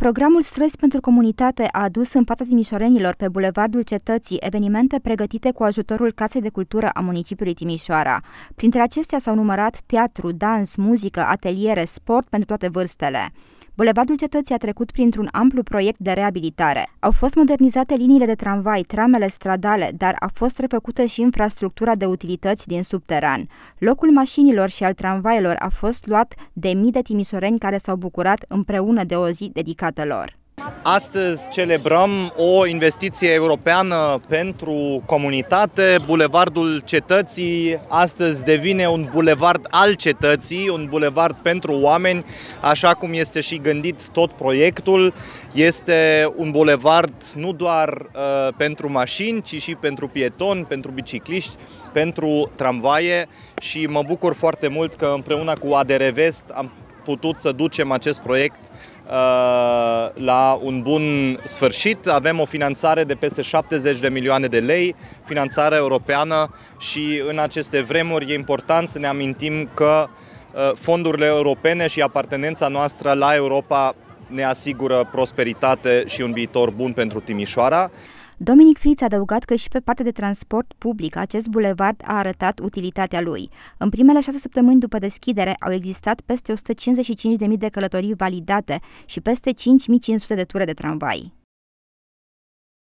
Programul Străzi pentru Comunitate a adus în fața timișorenilor pe Bulevardul Cetății evenimente pregătite cu ajutorul Casei de Cultură a municipiului Timișoara. Printre acestea s-au numărat teatru, dans, muzică, ateliere, sport pentru toate vârstele. Bulevardul Cetății a trecut printr-un amplu proiect de reabilitare. Au fost modernizate liniile de tramvai, tramele stradale, dar a fost refăcută și infrastructura de utilități din subteran. Locul mașinilor și al tramvailor a fost luat de mii de timisoreni care s-au bucurat împreună de o zi dedicată lor. Astăzi celebrăm o investiție europeană pentru comunitate. Bulevardul cetății astăzi devine un bulevard al cetății, un bulevard pentru oameni, așa cum este și gândit tot proiectul. Este un bulevard nu doar uh, pentru mașini, ci și pentru pietoni, pentru bicicliști, pentru tramvaie și mă bucur foarte mult că împreună cu ADR Vest am putut să ducem acest proiect Uh, la un bun sfârșit. Avem o finanțare de peste 70 de milioane de lei, finanțare europeană și în aceste vremuri e important să ne amintim că uh, fondurile europene și apartenența noastră la Europa ne asigură prosperitate și un viitor bun pentru Timișoara. Dominic Friț a adăugat că și pe partea de transport public acest bulevard a arătat utilitatea lui. În primele șase săptămâni după deschidere au existat peste 155.000 de călătorii validate și peste 5.500 de ture de tramvai.